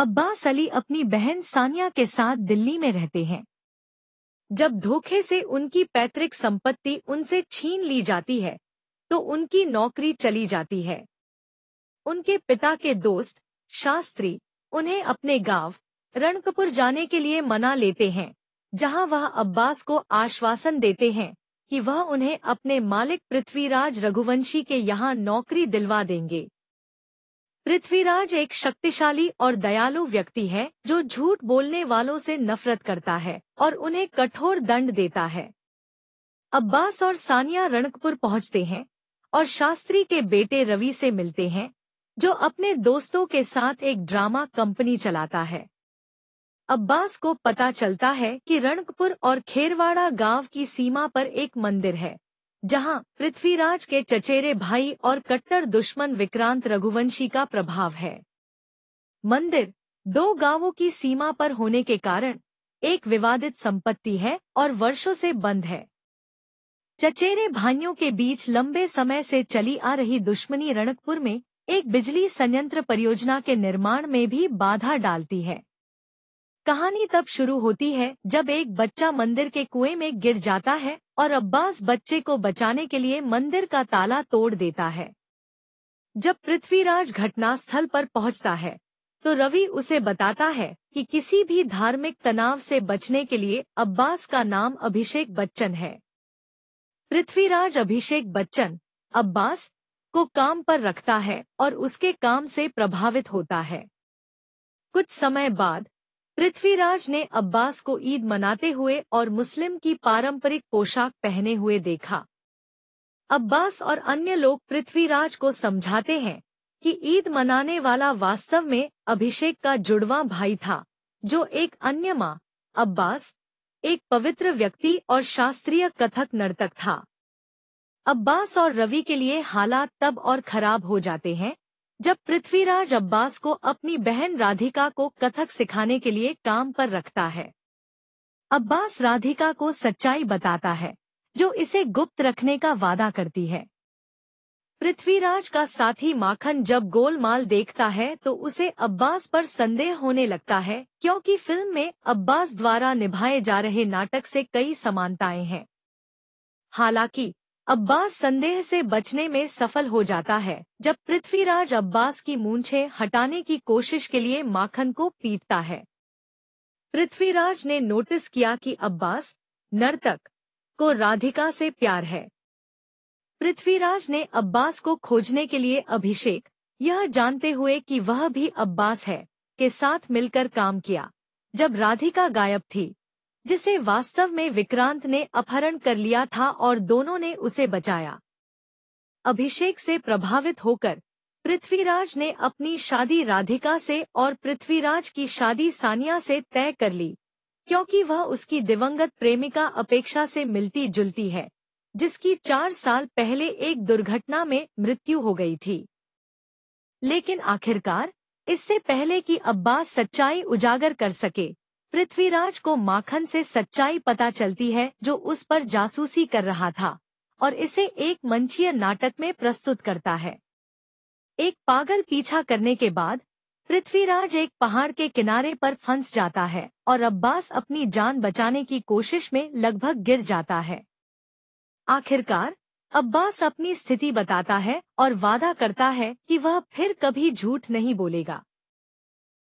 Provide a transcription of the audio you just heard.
अब्बास अली अपनी बहन सानिया के साथ दिल्ली में रहते हैं जब धोखे से उनकी पैतृक संपत्ति उनसे छीन ली जाती है तो उनकी नौकरी चली जाती है उनके पिता के दोस्त शास्त्री उन्हें अपने गांव रणकपुर जाने के लिए मना लेते हैं जहां वह अब्बास को आश्वासन देते हैं कि वह उन्हें अपने मालिक पृथ्वीराज रघुवंशी के यहाँ नौकरी दिलवा देंगे पृथ्वीराज एक शक्तिशाली और दयालु व्यक्ति है जो झूठ बोलने वालों से नफरत करता है और उन्हें कठोर दंड देता है अब्बास और सानिया रणकपुर पहुंचते हैं और शास्त्री के बेटे रवि से मिलते हैं जो अपने दोस्तों के साथ एक ड्रामा कंपनी चलाता है अब्बास को पता चलता है कि रणकपुर और खेरवाड़ा गांव की सीमा पर एक मंदिर है जहां पृथ्वीराज के चचेरे भाई और कट्टर दुश्मन विक्रांत रघुवंशी का प्रभाव है मंदिर दो गांवों की सीमा पर होने के कारण एक विवादित संपत्ति है और वर्षों से बंद है चचेरे भाइयों के बीच लंबे समय से चली आ रही दुश्मनी रणकपुर में एक बिजली संयंत्र परियोजना के निर्माण में भी बाधा डालती है कहानी तब शुरू होती है जब एक बच्चा मंदिर के कुएं में गिर जाता है और अब्बास बच्चे को बचाने के लिए मंदिर का ताला तोड़ देता है जब पृथ्वीराज घटनास्थल पर पहुंचता है तो रवि उसे बताता है कि किसी भी धार्मिक तनाव से बचने के लिए अब्बास का नाम अभिषेक बच्चन है पृथ्वीराज अभिषेक बच्चन अब्बास को काम पर रखता है और उसके काम से प्रभावित होता है कुछ समय बाद पृथ्वीराज ने अब्बास को ईद मनाते हुए और मुस्लिम की पारंपरिक पोशाक पहने हुए देखा अब्बास और अन्य लोग पृथ्वीराज को समझाते हैं कि ईद मनाने वाला वास्तव में अभिषेक का जुड़वा भाई था जो एक अन्य माँ अब्बास एक पवित्र व्यक्ति और शास्त्रीय कथक नर्तक था अब्बास और रवि के लिए हालात तब और खराब हो जाते हैं जब पृथ्वीराज अब्बास को अपनी बहन राधिका को कथक सिखाने के लिए काम पर रखता है अब्बास राधिका को सच्चाई बताता है जो इसे गुप्त रखने का वादा करती है पृथ्वीराज का साथी माखन जब गोलमाल देखता है तो उसे अब्बास पर संदेह होने लगता है क्योंकि फिल्म में अब्बास द्वारा निभाए जा रहे नाटक से कई समानताएं हैं हालांकि अब्बास संदेह से बचने में सफल हो जाता है जब पृथ्वीराज अब्बास की मूंछे हटाने की कोशिश के लिए माखन को पीटता है पृथ्वीराज ने नोटिस किया कि अब्बास नर्तक को राधिका से प्यार है पृथ्वीराज ने अब्बास को खोजने के लिए अभिषेक यह जानते हुए कि वह भी अब्बास है के साथ मिलकर काम किया जब राधिका गायब थी जिसे वास्तव में विक्रांत ने अपहरण कर लिया था और दोनों ने उसे बचाया अभिषेक से प्रभावित होकर पृथ्वीराज ने अपनी शादी राधिका से और पृथ्वीराज की शादी सानिया से तय कर ली क्योंकि वह उसकी दिवंगत प्रेमिका अपेक्षा से मिलती जुलती है जिसकी चार साल पहले एक दुर्घटना में मृत्यु हो गई थी लेकिन आखिरकार इससे पहले कि अब्बास सच्चाई उजागर कर सके पृथ्वीराज को माखन से सच्चाई पता चलती है जो उस पर जासूसी कर रहा था और इसे एक मंचीय नाटक में प्रस्तुत करता है एक पागल पीछा करने के बाद पृथ्वीराज एक पहाड़ के किनारे पर फंस जाता है और अब्बास अपनी जान बचाने की कोशिश में लगभग गिर जाता है आखिरकार अब्बास अपनी स्थिति बताता है और वादा करता है कि वह फिर कभी झूठ नहीं बोलेगा